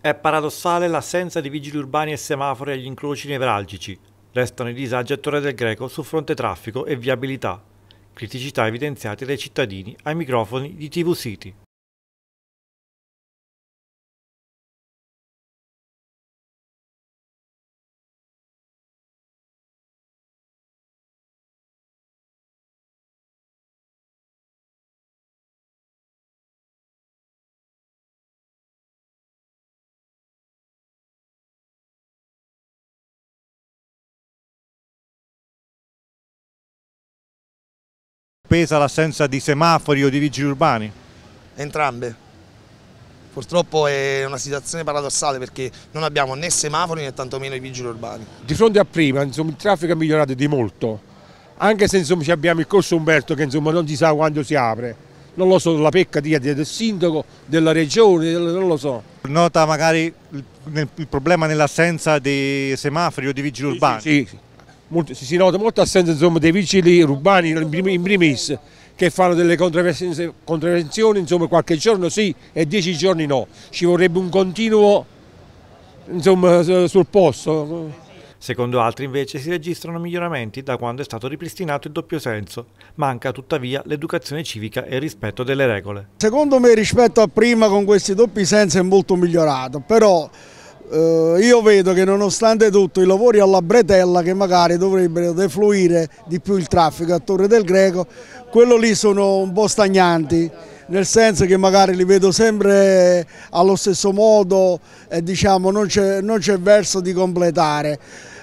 È paradossale l'assenza di vigili urbani e semafori agli incroci nevralgici. Restano i disagi a Torre del Greco su fronte traffico e viabilità. Criticità evidenziate dai cittadini ai microfoni di TV City. pesa l'assenza di semafori o di vigili urbani? Entrambe. Purtroppo è una situazione paradossale perché non abbiamo né semafori né tantomeno i vigili urbani. Di fronte a prima insomma, il traffico è migliorato di molto, anche se insomma, abbiamo il corso Umberto che insomma, non si sa quando si apre. Non lo so, la pecca del sindaco, della regione, non lo so. Nota magari il problema nell'assenza di semafori o di vigili urbani? sì. sì molto, si nota molto assenza insomma, dei vigili urbani in primis che fanno delle contravenzioni, insomma qualche giorno sì e dieci giorni no, ci vorrebbe un continuo insomma, sul posto. Secondo altri invece si registrano miglioramenti da quando è stato ripristinato il doppio senso. Manca tuttavia l'educazione civica e il rispetto delle regole. Secondo me rispetto a prima con questi doppi sensi è molto migliorato, però eh, io vedo che nonostante tutto i lavori alla bretella che magari dovrebbero defluire di più il traffico a Torre del Greco, quello lì sono un po' stagnanti nel senso che magari li vedo sempre allo stesso modo e diciamo non c'è verso di completare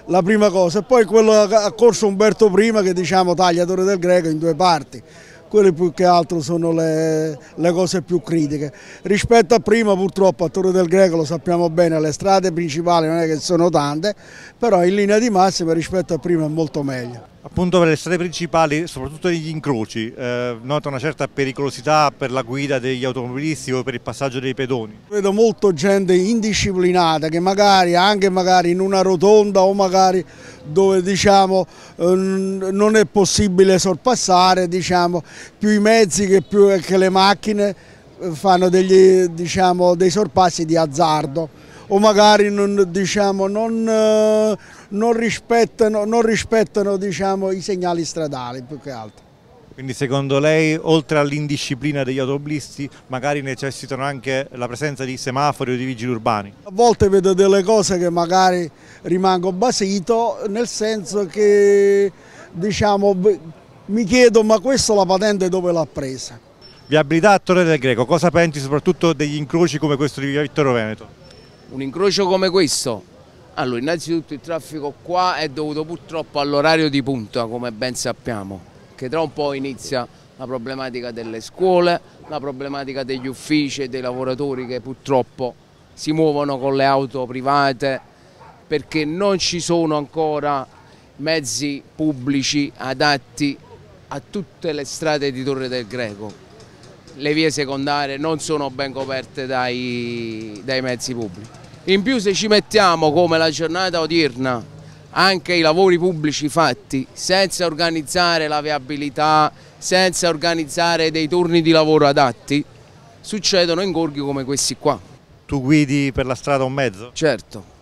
la prima cosa e poi quello a Corso Umberto prima che diciamo taglia Torre del Greco in due parti quelle più che altro sono le, le, cose più critiche. Rispetto a prima purtroppo a Torre del Greco lo sappiamo bene, le strade principali non è che sono tante, però in linea di massima rispetto a prima è molto meglio. Appunto per le strade principali, soprattutto negli incroci, eh, nota una certa pericolosità per la guida degli automobilisti o per il passaggio dei pedoni. Vedo molto gente indisciplinata che magari anche magari in una rotonda o magari dove diciamo, eh, non è possibile sorpassare diciamo, più i mezzi che, più, che le macchine eh, fanno degli, diciamo, dei sorpassi di azzardo o magari non, diciamo, non, eh, non rispettano, non rispettano diciamo, i segnali stradali più che altro. Quindi secondo lei, oltre all'indisciplina degli automobilisti, magari necessitano anche la presenza di semafori o di vigili urbani? A volte vedo delle cose che magari rimango basito, nel senso che diciamo, mi chiedo ma questa la patente dove l'ha presa? Viabilità a Torre del Greco, cosa pensi soprattutto degli incroci come questo di Via Vittorio Veneto? un incrocio come questo allora, innanzitutto il traffico qua è dovuto purtroppo all'orario di punta, come ben sappiamo, che tra un po' inizia la problematica delle scuole, la problematica degli uffici e dei lavoratori che purtroppo si muovono con le auto private perché non ci sono ancora mezzi pubblici adatti a tutte le strade di Torre del Greco le vie secondarie non sono ben coperte dai, dai mezzi pubblici. In più se ci mettiamo come la giornata odierna anche i lavori pubblici fatti senza organizzare la viabilità, senza organizzare dei turni di lavoro adatti, succedono ingorghi come questi qua. Tu guidi per la strada un mezzo? Certo.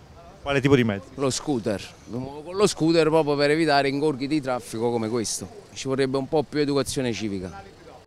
Quale tipo di mezzo? Lo scooter. Con lo scooter proprio per evitare ingorghi di traffico come questo. Ci vorrebbe un po' più educazione civica.